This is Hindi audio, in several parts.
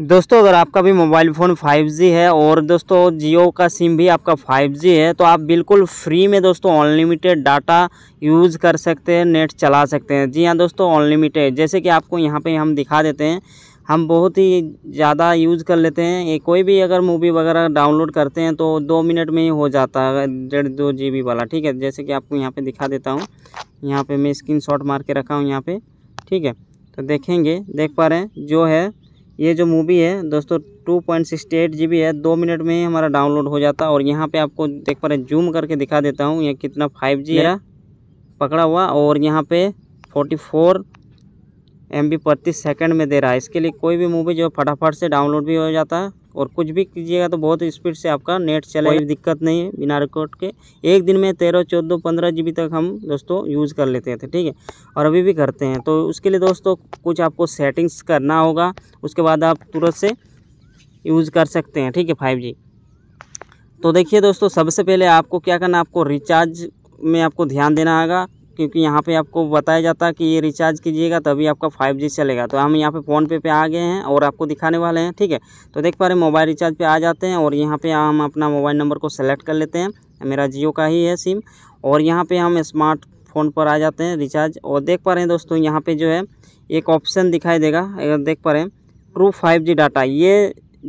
दोस्तों अगर आपका भी मोबाइल फ़ोन 5G है और दोस्तों जियो का सिम भी आपका 5G है तो आप बिल्कुल फ्री में दोस्तों अनलिमिटेड डाटा यूज़ कर सकते हैं नेट चला सकते हैं जी हाँ दोस्तों अनलिमिटेड जैसे कि आपको यहाँ पे हम दिखा देते हैं हम बहुत ही ज़्यादा यूज़ कर लेते हैं ये कोई भी अगर मूवी वगैरह डाउनलोड करते हैं तो दो मिनट में ही हो जाता है डेढ़ दो जी वाला ठीक है जैसे कि आपको यहाँ पर दिखा देता हूँ यहाँ पर मैं स्क्रीन मार के रखा हूँ यहाँ पर ठीक है तो देखेंगे देख पा रहे हैं जो है ये जो मूवी है दोस्तों two point sixty eight G B है दो मिनट में ही हमारा डाउनलोड हो जाता है और यहाँ पे आपको देख पा रहे जूम करके दिखा देता हूँ ये कितना फाइव जी है पकड़ा हुआ और यहाँ पे फोर्टी फोर एम बी प्रति सेकेंड में दे रहा है इसके लिए कोई भी मूवी जो फटाफट से डाउनलोड भी हो जाता है और कुछ भी कीजिएगा तो बहुत स्पीड से आपका नेट चले कोई दिक्कत नहीं है बिना रिकॉर्ड के एक दिन में तेरह चौदह पंद्रह जी तक हम दोस्तों यूज़ कर लेते थे ठीक है और अभी भी करते हैं तो उसके लिए दोस्तों कुछ आपको सेटिंग्स करना होगा उसके बाद आप तुरंत से यूज़ कर सकते हैं ठीक है फाइव तो देखिए दोस्तों सबसे पहले आपको क्या करना आपको रिचार्ज में आपको ध्यान देना होगा क्योंकि यहाँ पे आपको बताया जाता है कि ये रिचार्ज कीजिएगा तभी आपका फाइव जी चलेगा तो हम यहाँ पे फ़ोन पे पे आ गए हैं और आपको दिखाने वाले हैं ठीक है तो देख पा रहे मोबाइल रिचार्ज पे आ जाते हैं और यहाँ पे हम अपना मोबाइल नंबर को सेलेक्ट कर लेते हैं मेरा जियो का ही है सिम और यहाँ पर हम स्मार्ट फ़ोन पर आ जाते हैं रिचार्ज और देख पा रहे हैं दोस्तों यहाँ पर जो है एक ऑप्शन दिखाई देगा देख पा रहे हैं ट्रू फाइव डाटा ये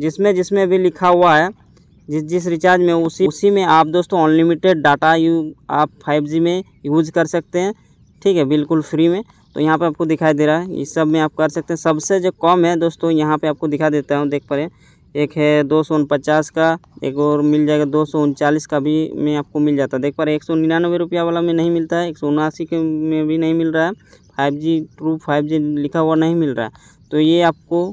जिसमें जिसमें भी लिखा हुआ है जिस जिस रिचार्ज में उसी उसी में आप दोस्तों अनलिमिटेड डाटा यू आप 5G में यूज़ कर सकते हैं ठीक है बिल्कुल फ्री में तो यहाँ पे आपको दिखाई दे रहा है इस सब में आप कर सकते हैं सबसे जो कम है दोस्तों यहाँ पे आपको दिखा देता हूँ देख पा रहे एक है दो सौ उनपचास का एक और मिल जाएगा दो सौ उनचालीस का भी में आपको मिल जाता है देख पा रहे एक सौ निन्यानवे रुपया वाला में नहीं मिलता है एक सौ उनासी के में भी नहीं मिल रहा है five G true five G लिखा हुआ नहीं मिल रहा है तो ये आपको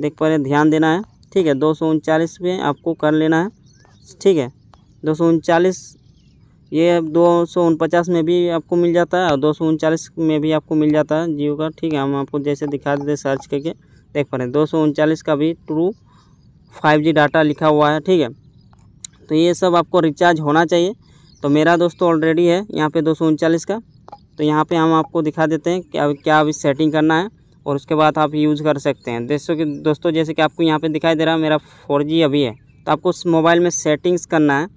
देख पा रहे ध्यान देना है ठीक है दो सौ उनचालीस पे आपको कर लेना है ठीक है दो सौ उनचालीस ये दो सौ उनपचास में भी आपको मिल जाता है और दो सौ उनचालीस में भी आपको मिल जाता है जियो का ठीक है हम आपको जैसे दिखा देते सर्च करके देख पा रहे हैं दो सौ उनचालीस का भी ट्रू फाइव जी डाटा लिखा हुआ है ठीक है तो ये सब आपको रिचार्ज होना चाहिए तो मेरा दोस्तों ऑलरेडी है यहाँ पे दो का तो यहाँ पे हम आपको दिखा देते हैं क्या क्या अभी सेटिंग करना है और उसके बाद आप यूज़ कर सकते हैं दोस्तों कि दोस्तों जैसे कि आपको यहाँ पे दिखाई दे रहा है मेरा फोर जी अभी है तो आपको उस मोबाइल में सेटिंग्स करना है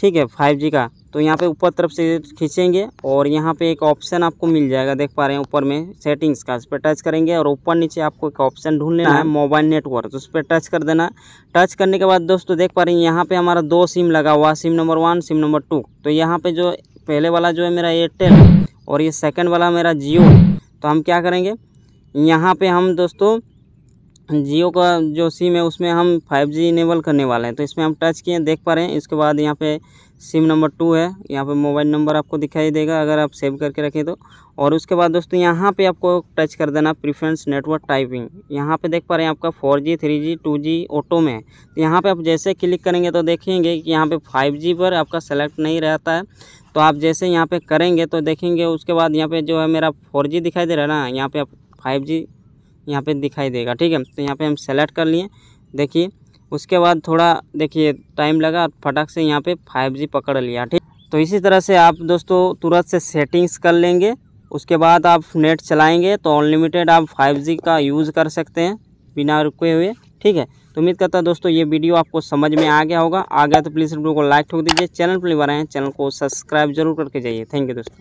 ठीक है फाइव जी का तो यहाँ पे ऊपर तरफ से खींचेंगे और यहाँ पे एक ऑप्शन आपको मिल जाएगा देख पा रहे हैं ऊपर में सेटिंग्स का उस पर टच करेंगे और ऊपर नीचे आपको एक ऑप्शन ढूंढ लेना है मोबाइल नेटवर्क तो उस पर टच कर देना टच करने के बाद दोस्तों देख पा रहे हैं यहाँ पर हमारा दो सिम लगा हुआ SIM number one SIM number two तो यहाँ पर जो पहले वाला जो है मेरा एयरटेल और ये सेकेंड वाला मेरा जियो तो हम क्या करेंगे यहाँ पे हम दोस्तों जियो का जो सिम है उसमें हम 5G इनेबल करने वाले हैं तो इसमें हम टच किए देख पा रहे हैं इसके बाद यहाँ पे सिम नंबर टू है यहाँ पे मोबाइल नंबर आपको दिखाई देगा अगर आप सेव करके रखें तो और उसके बाद दोस्तों यहाँ पे आपको टच कर देना प्रीफ्रेंस नेटवर्क टाइपिंग यहाँ पे देख पा रहे हैं आपका 4G 3G 2G ऑटो में है तो यहाँ पर आप जैसे क्लिक करेंगे तो देखेंगे कि यहाँ पर फाइव पर आपका सेलेक्ट नहीं रहता है तो आप जैसे यहाँ पर करेंगे तो देखेंगे उसके बाद यहाँ पर जो है मेरा फोर दिखाई दे रहा है ना यहाँ पर आप फाइव जी यहाँ पर दिखाई देगा ठीक है तो यहाँ पर हम सेलेक्ट कर लिए देखिए उसके बाद थोड़ा देखिए टाइम लगा फटक से यहाँ पे 5G पकड़ लिया ठीक तो इसी तरह से आप दोस्तों तुरंत से सेटिंग्स कर लेंगे उसके बाद आप नेट चलाएंगे तो अनलिमिटेड आप 5G का यूज़ कर सकते हैं बिना रुके हुए ठीक है तो उम्मीद करता दोस्तों ये वीडियो आपको समझ में आ गया होगा आ गया तो प्लीज़ वीडियो को लाइक ठोक दीजिए चैनल पर बना है चैनल को सब्सक्राइब जरूर करके जाइए थैंक यू दोस्तों